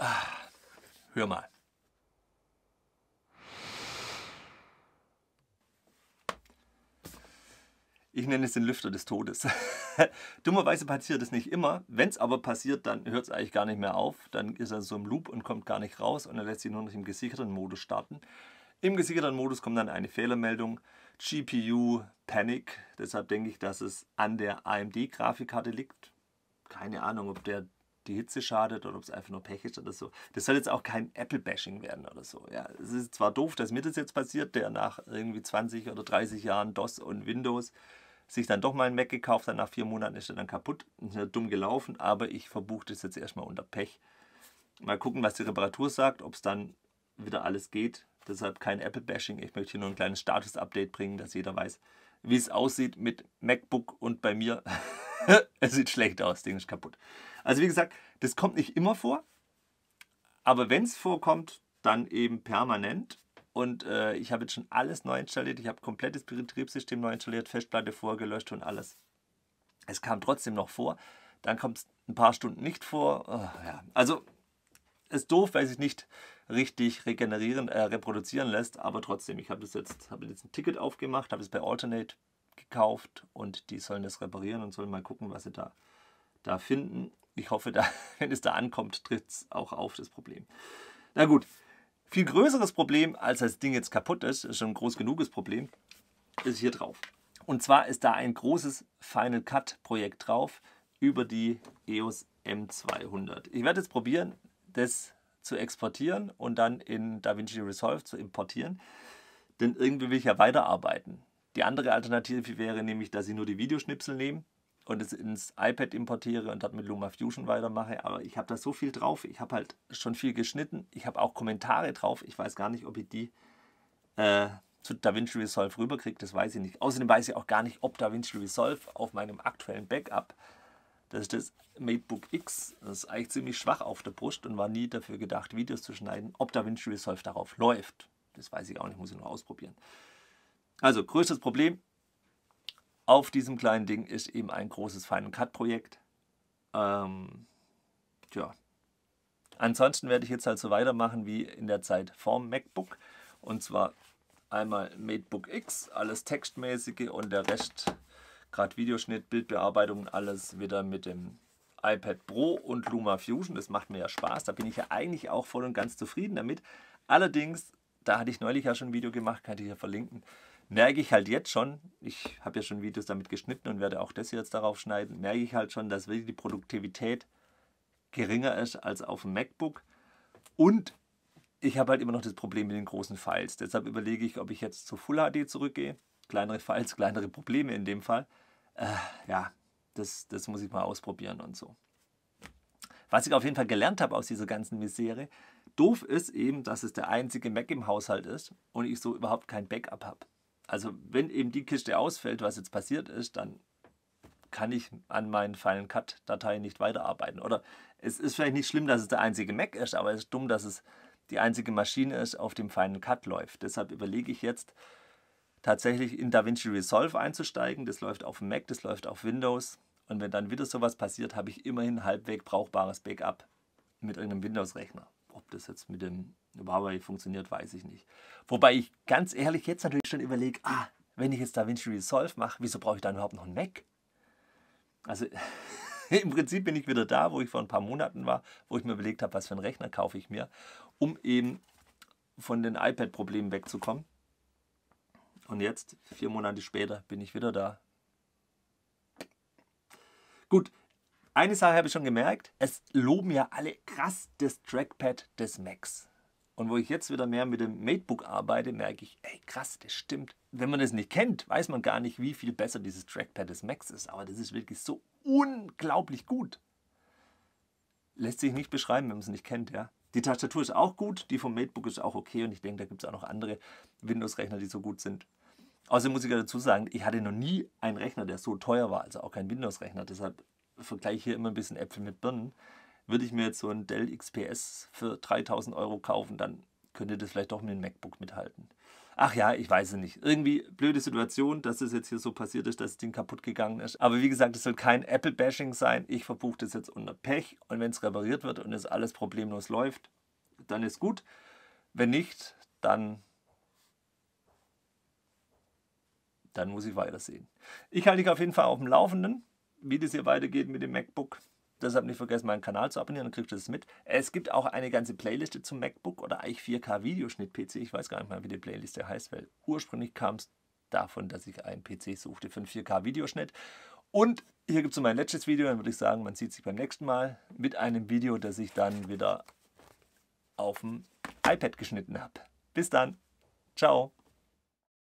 Ah, hör mal. Ich nenne es den Lüfter des Todes. Dummerweise passiert es nicht immer. Wenn es aber passiert, dann hört es eigentlich gar nicht mehr auf. Dann ist er so im Loop und kommt gar nicht raus und er lässt sich nur noch im gesicherten Modus starten. Im gesicherten Modus kommt dann eine Fehlermeldung. GPU Panic. Deshalb denke ich, dass es an der AMD-Grafikkarte liegt. Keine Ahnung, ob der die Hitze schadet oder ob es einfach nur Pech ist oder so. Das soll jetzt auch kein Apple-Bashing werden oder so. Ja, es ist zwar doof, dass mir das jetzt passiert, der nach irgendwie 20 oder 30 Jahren DOS und Windows sich dann doch mal ein Mac gekauft hat, nach vier Monaten ist er dann kaputt, ist ja dumm gelaufen, aber ich verbuche das jetzt erstmal unter Pech. Mal gucken, was die Reparatur sagt, ob es dann wieder alles geht. Deshalb kein Apple-Bashing. Ich möchte hier nur ein kleines Status-Update bringen, dass jeder weiß, wie es aussieht mit MacBook und bei mir. es sieht schlecht aus, das Ding ist kaputt. Also wie gesagt, das kommt nicht immer vor, aber wenn es vorkommt, dann eben permanent. Und äh, ich habe jetzt schon alles neu installiert. Ich habe komplettes Betriebssystem neu installiert, Festplatte vorgelöscht und alles. Es kam trotzdem noch vor. Dann kommt es ein paar Stunden nicht vor. Oh, ja. Also ist doof, weil sich nicht richtig regenerieren, äh, reproduzieren lässt. Aber trotzdem, ich habe jetzt, habe jetzt ein Ticket aufgemacht, habe es bei Alternate gekauft und die sollen das reparieren und sollen mal gucken, was sie da, da finden. Ich hoffe, da, wenn es da ankommt, tritt es auch auf das Problem. Na gut, viel größeres Problem, als das Ding jetzt kaputt ist, ist schon ein groß genuges Problem, ist hier drauf. Und zwar ist da ein großes Final Cut Projekt drauf über die EOS M200. Ich werde jetzt probieren, das zu exportieren und dann in DaVinci Resolve zu importieren. Denn irgendwie will ich ja weiterarbeiten. Die andere Alternative wäre nämlich, dass ich nur die Videoschnipsel nehme und es ins iPad importiere und dort mit LumaFusion weitermache. Aber ich habe da so viel drauf. Ich habe halt schon viel geschnitten. Ich habe auch Kommentare drauf. Ich weiß gar nicht, ob ich die äh, zu DaVinci Resolve rüberkriege. Das weiß ich nicht. Außerdem weiß ich auch gar nicht, ob DaVinci Resolve auf meinem aktuellen Backup, das ist das MateBook X, das ist eigentlich ziemlich schwach auf der Brust und war nie dafür gedacht, Videos zu schneiden, ob DaVinci Resolve darauf läuft. Das weiß ich auch nicht, muss ich noch ausprobieren. Also, größtes Problem auf diesem kleinen Ding ist eben ein großes Final Cut Projekt. Ähm, tja. Ansonsten werde ich jetzt halt so weitermachen wie in der Zeit vorm MacBook. Und zwar einmal MateBook X, alles textmäßige und der Rest, gerade Videoschnitt, Bildbearbeitung, alles wieder mit dem iPad Pro und Luma Fusion. Das macht mir ja Spaß. Da bin ich ja eigentlich auch voll und ganz zufrieden damit. Allerdings, da hatte ich neulich ja schon ein Video gemacht, kann ich hier verlinken merke ich halt jetzt schon, ich habe ja schon Videos damit geschnitten und werde auch das jetzt darauf schneiden, merke ich halt schon, dass wirklich die Produktivität geringer ist als auf dem MacBook. Und ich habe halt immer noch das Problem mit den großen Files. Deshalb überlege ich, ob ich jetzt zu Full HD zurückgehe. Kleinere Files, kleinere Probleme in dem Fall. Äh, ja, das, das muss ich mal ausprobieren und so. Was ich auf jeden Fall gelernt habe aus dieser ganzen Misere, doof ist eben, dass es der einzige Mac im Haushalt ist und ich so überhaupt kein Backup habe also wenn eben die Kiste ausfällt, was jetzt passiert ist, dann kann ich an meinen Final Cut Dateien nicht weiterarbeiten. Oder es ist vielleicht nicht schlimm, dass es der einzige Mac ist, aber es ist dumm, dass es die einzige Maschine ist, auf dem Final Cut läuft. Deshalb überlege ich jetzt tatsächlich in DaVinci Resolve einzusteigen. Das läuft auf dem Mac, das läuft auf Windows. Und wenn dann wieder sowas passiert, habe ich immerhin halbwegs brauchbares Backup mit irgendeinem Windows-Rechner. Ob das jetzt mit dem Huawei funktioniert, weiß ich nicht. Wobei ich ganz ehrlich jetzt natürlich schon überlege, ah, wenn ich jetzt DaVinci Resolve mache, wieso brauche ich dann überhaupt noch einen Mac? Also im Prinzip bin ich wieder da, wo ich vor ein paar Monaten war, wo ich mir überlegt habe, was für einen Rechner kaufe ich mir, um eben von den iPad-Problemen wegzukommen. Und jetzt, vier Monate später, bin ich wieder da. Gut, eine Sache habe ich schon gemerkt. Es loben ja alle krass das Trackpad des Macs. Und wo ich jetzt wieder mehr mit dem Matebook arbeite, merke ich, ey krass, das stimmt. Wenn man das nicht kennt, weiß man gar nicht, wie viel besser dieses Trackpad des Macs ist. Aber das ist wirklich so unglaublich gut. Lässt sich nicht beschreiben, wenn man es nicht kennt, ja. Die Tastatur ist auch gut, die vom Matebook ist auch okay und ich denke, da gibt es auch noch andere Windows-Rechner, die so gut sind. Außerdem muss ich dazu sagen, ich hatte noch nie einen Rechner, der so teuer war, also auch kein Windows-Rechner. Deshalb vergleiche ich hier immer ein bisschen Äpfel mit Birnen würde ich mir jetzt so ein Dell XPS für 3000 Euro kaufen, dann könnte das vielleicht doch mit dem MacBook mithalten. Ach ja, ich weiß es nicht. Irgendwie blöde Situation, dass es jetzt hier so passiert ist, dass das Ding kaputt gegangen ist. Aber wie gesagt, es soll kein Apple-Bashing sein. Ich verbuche das jetzt unter Pech und wenn es repariert wird und es alles problemlos läuft, dann ist gut. Wenn nicht, dann dann muss ich weitersehen. Ich halte dich auf jeden Fall auf dem Laufenden, wie das hier weitergeht mit dem MacBook. Deshalb nicht vergessen, meinen Kanal zu abonnieren, dann kriegt ihr das mit. Es gibt auch eine ganze Playliste zum MacBook oder eigentlich 4K Videoschnitt-PC. Ich weiß gar nicht mal, wie die Playliste heißt, weil ursprünglich kam es davon, dass ich einen PC suchte für einen 4K Videoschnitt. Und hier gibt es so mein letztes Video, dann würde ich sagen, man sieht sich beim nächsten Mal mit einem Video, das ich dann wieder auf dem iPad geschnitten habe. Bis dann. Ciao.